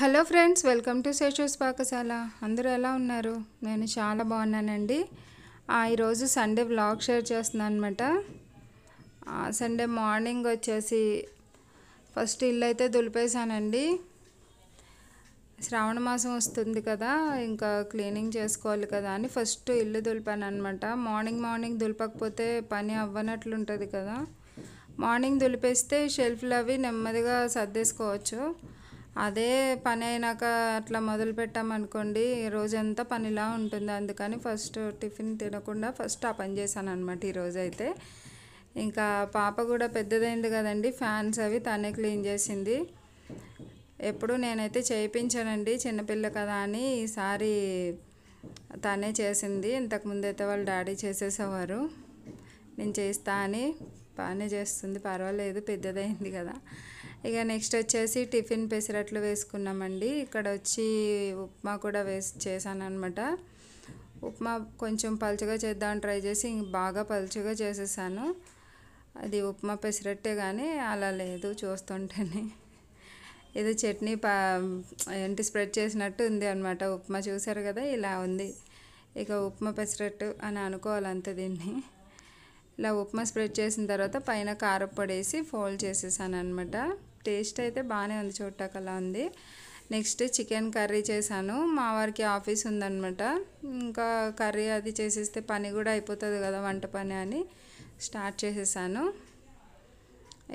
hello friends welcome to Seshu's పాకశాల అందరూ ఎలా ఉన్నారు నేను చాలా బాగున్నానండి ఈరోజు సండే వ్లాగ్ షేర్ చేస్తున్నాను అనమాట సండే మార్నింగ్ వచ్చేసి ఫస్ట్ ఇల్లు అయితే దులిపేశానండి శ్రావణ మాసం వస్తుంది కదా ఇంకా క్లీనింగ్ చేసుకోవాలి కదా అని ఫస్ట్ ఇల్లు దులిపాను అనమాట మార్నింగ్ మార్నింగ్ దులపకపోతే పని అవ్వనట్లుంటుంది కదా మార్నింగ్ దులిపేస్తే షెల్ఫ్లు అవి నెమ్మదిగా సర్దేసుకోవచ్చు అదే పని అయినాక అట్లా మొదలు పెట్టామనుకోండి రోజంతా పనిలా ఉంటుంది అందుకని ఫస్ట్ టిఫిన్ తినకుండా ఫస్ట్ ఆ పని చేశాను అనమాట ఈరోజైతే ఇంకా పాప కూడా పెద్దదైంది కదండి ఫ్యాన్స్ అవి తనే క్లీన్ చేసింది ఎప్పుడు నేనైతే చేయించానండి చిన్నపిల్ల కదా అని ఈసారి తనే చేసింది అయితే వాళ్ళ డాడీ చేసేసేవారు నేను చేస్తా అని బాగానే చేస్తుంది పర్వాలేదు పెద్దదైంది కదా ఇక నెక్స్ట్ వచ్చేసి టిఫిన్ పెసరట్లు వేసుకున్నామండి ఇక్కడ వచ్చి ఉప్మా కూడా వేసి చేశాను అనమాట ఉప్మా కొంచెం పలుచగా చేద్దామని ట్రై చేసి బాగా పలుచగా చేసేసాను అది ఉప్మా పెసరట్టే కానీ అలా లేదు చూస్తుంటేనే ఏదో చట్నీ పా ఏంటి స్ప్రెడ్ చేసినట్టు ఉంది అనమాట ఉప్మా చూసారు కదా ఇలా ఉంది ఇక ఉప్మా పెసరట్టు అని అనుకోవాలి అంత దీన్ని ఇలా ఉప్మా స్ప్రెడ్ చేసిన తర్వాత పైన కారపొడి వేసి ఫోల్డ్ చేసేసాను అనమాట టేస్ట్ అయితే బాగానే ఉంది చూడటాకలా ఉంది నెక్స్ట్ చికెన్ కర్రీ చేశాను మా వారికి ఆఫీస్ ఉందనమాట ఇంకా కర్రీ అది చేసేస్తే పని కూడా అయిపోతుంది కదా వంట పని అని స్టార్ట్ చేసేసాను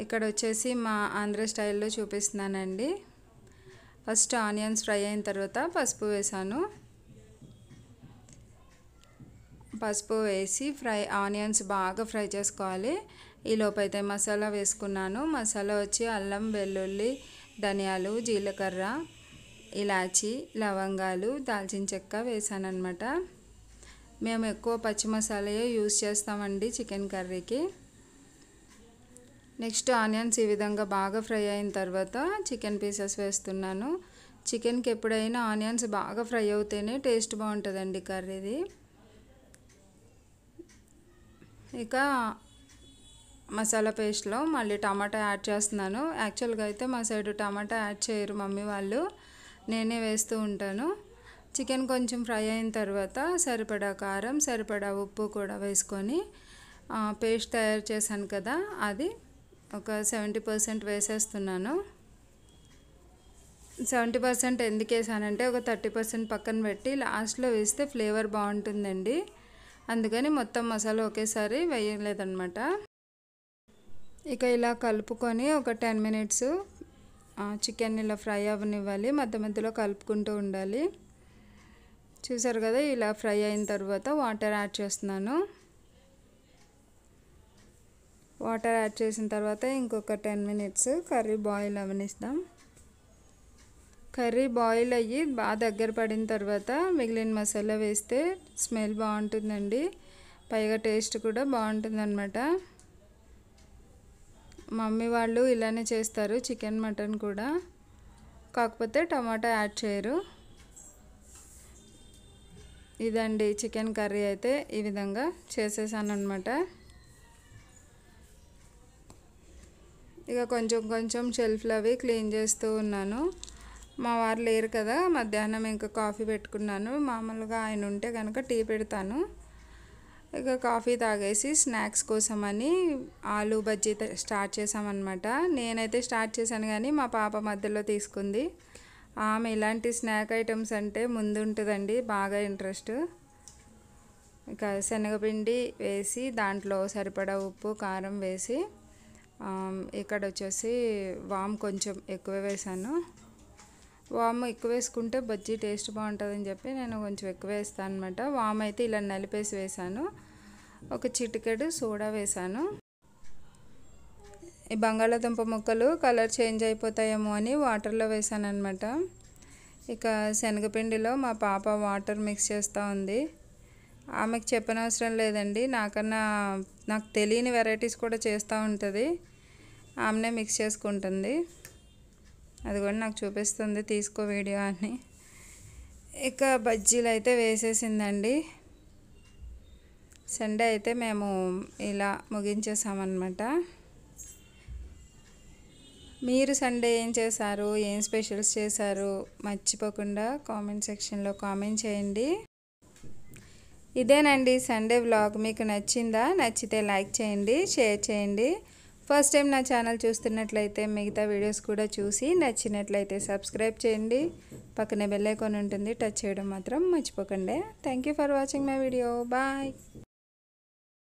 ఇక్కడ వచ్చేసి మా ఆంధ్ర స్టైల్లో చూపిస్తున్నానండి ఫస్ట్ ఆనియన్స్ ఫ్రై అయిన తర్వాత పసుపు వేసాను పసుపు వేసి ఫ్రై ఆనియన్స్ బాగా ఫ్రై చేసుకోవాలి ఈ లోపైతే మసాలా వేసుకున్నాను మసాలా వచ్చి అల్లం వెల్లుల్లి ధనియాలు జీలకర్ర ఇలాచి లవంగాలు దాల్చిన చెక్క వేసానమాట మేము ఎక్కువ పచ్చి మసాలయే యూస్ చేస్తామండి చికెన్ కర్రీకి నెక్స్ట్ ఆనియన్స్ ఈ విధంగా బాగా ఫ్రై అయిన తర్వాత చికెన్ పీసెస్ వేస్తున్నాను చికెన్కి ఎప్పుడైనా ఆనియన్స్ బాగా ఫ్రై అవుతేనే టేస్ట్ బాగుంటుందండి కర్రీది ఇక మసాలా పేస్ట్లో మళ్ళీ టమాటా యాడ్ చేస్తున్నాను యాక్చువల్గా అయితే మా సైడ్ టమాటా యాడ్ చేయరు మమ్మీ వాళ్ళు నేనే వేస్తూ ఉంటాను చికెన్ కొంచెం ఫ్రై అయిన తర్వాత సరిపడా కారం సరిపడా ఉప్పు కూడా వేసుకొని పేస్ట్ తయారు చేశాను కదా అది ఒక సెవెంటీ పర్సెంట్ వేసేస్తున్నాను సెవెంటీ పర్సెంట్ ఎందుకు వేసానంటే ఒక థర్టీ పర్సెంట్ పక్కన పెట్టి లాస్ట్లో వేస్తే ఫ్లేవర్ బాగుంటుందండి అందుకని మొత్తం మసాలా ఒకేసారి వేయలేదన్నమాట ఇక ఇలా కలుపుకొని ఒక టెన్ మినిట్స్ చికెన్ ఇలా ఫ్రై అవ్వనివ్వాలి మధ్య మధ్యలో కలుపుకుంటూ ఉండాలి చూసారు కదా ఇలా ఫ్రై అయిన తర్వాత వాటర్ యాడ్ చేస్తున్నాను వాటర్ యాడ్ చేసిన తర్వాత ఇంకొక టెన్ మినిట్స్ కర్రీ బాయిల్ అవనిస్తాం కర్రీ బాయిల్ అయ్యి బాగా దగ్గర పడిన తర్వాత మిగిలిన మసాలా వేస్తే స్మెల్ బాగుంటుందండి పైగా టేస్ట్ కూడా బాగుంటుందన్నమాట మమ్మీ వాళ్ళు ఇలానే చేస్తారు చికెన్ మటన్ కూడా కాకపోతే టమాటా యాడ్ చేయరు ఇదండి చికెన్ కర్రీ అయితే ఈ విధంగా చేసేసాను అనమాట ఇక కొంచెం కొంచెం షెల్ఫ్లు అవి క్లీన్ చేస్తూ ఉన్నాను మా వారు లేరు కదా మధ్యాహ్నం ఇంకా కాఫీ పెట్టుకున్నాను మామూలుగా ఆయన ఉంటే కనుక టీ పెడతాను ఇక కాఫీ తాగేసి స్నాక్స్ కోసం అని ఆలు బజ్జీ స్టార్ట్ చేసామన్నమాట నేనైతే స్టార్ట్ చేశాను కానీ మా పాప మధ్యలో తీసుకుంది ఆమె ఇలాంటి స్నాక్ ఐటమ్స్ అంటే ముందు ఉంటుందండి బాగా ఇంట్రెస్ట్ ఇక శనగపిండి వేసి దాంట్లో సరిపడా ఉప్పు కారం వేసి ఇక్కడ వచ్చేసి వామ్ కొంచెం ఎక్కువ వేసాను వామ్ ఎక్కువ వేసుకుంటే బజ్జీ టేస్ట్ బాగుంటుందని చెప్పి నేను కొంచెం ఎక్కువ వేస్తాను అనమాట వామ్ అయితే ఇలా నలిపేసి వేసాను ఒక చిటికెడు సోడా వేసాను ఈ బంగాళాదుంప ముక్కలు కలర్ చేంజ్ అయిపోతాయేమో అని వాటర్లో వేసాను అనమాట ఇక శనగపిండిలో మా పాప వాటర్ మిక్స్ చేస్తూ ఉంది ఆమెకు చెప్పనవసరం లేదండి నాకన్నా నాకు తెలియని వెరైటీస్ కూడా చేస్తూ ఉంటుంది ఆమెనే మిక్స్ చేసుకుంటుంది అది కూడా నాకు చూపిస్తుంది తీసుకో వీడియో అని ఇక బజ్జీలు అయితే వేసేసిందండి సండే అయితే మేము ఇలా ముగించేసామన్నమాట మీరు సండే ఏం చేశారు ఏం స్పెషల్స్ చేశారు మర్చిపోకుండా కామెంట్ సెక్షన్లో కామెంట్ చేయండి ఇదేనండి సండే బ్లాగ్ మీకు నచ్చిందా నచ్చితే లైక్ చేయండి షేర్ చేయండి ఫస్ట్ టైం నా ఛానల్ చూస్తున్నట్లయితే మిగతా వీడియోస్ కూడా చూసి నచ్చినట్లయితే సబ్స్క్రైబ్ చేయండి పక్కనే బెల్లైకొని ఉంటుంది టచ్ చేయడం మాత్రం మర్చిపోకండి thank for watching my video bye